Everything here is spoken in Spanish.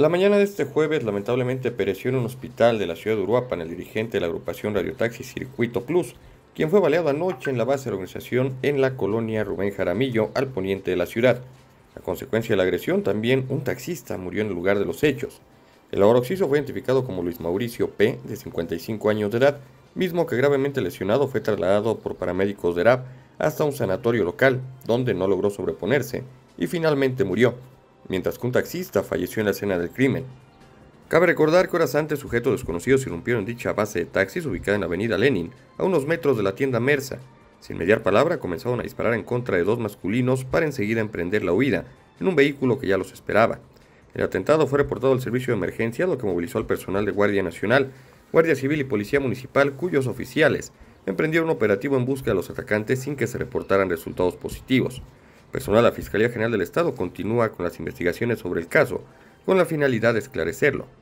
La mañana de este jueves lamentablemente pereció en un hospital de la ciudad de Uruapan el dirigente de la agrupación Radio Taxi Circuito Plus, quien fue baleado anoche en la base de la organización en la colonia Rubén Jaramillo, al poniente de la ciudad. A consecuencia de la agresión, también un taxista murió en el lugar de los hechos. El oxiso fue identificado como Luis Mauricio P., de 55 años de edad, mismo que gravemente lesionado fue trasladado por paramédicos de RAP hasta un sanatorio local, donde no logró sobreponerse y finalmente murió mientras que un taxista falleció en la escena del crimen. Cabe recordar que horas antes sujetos desconocidos irrumpieron en dicha base de taxis ubicada en la avenida Lenin, a unos metros de la tienda Mersa. Sin mediar palabra, comenzaron a disparar en contra de dos masculinos para enseguida emprender la huida, en un vehículo que ya los esperaba. El atentado fue reportado al servicio de emergencia, lo que movilizó al personal de Guardia Nacional, Guardia Civil y Policía Municipal, cuyos oficiales emprendieron un operativo en busca de los atacantes sin que se reportaran resultados positivos personal la Fiscalía General del Estado continúa con las investigaciones sobre el caso con la finalidad de esclarecerlo.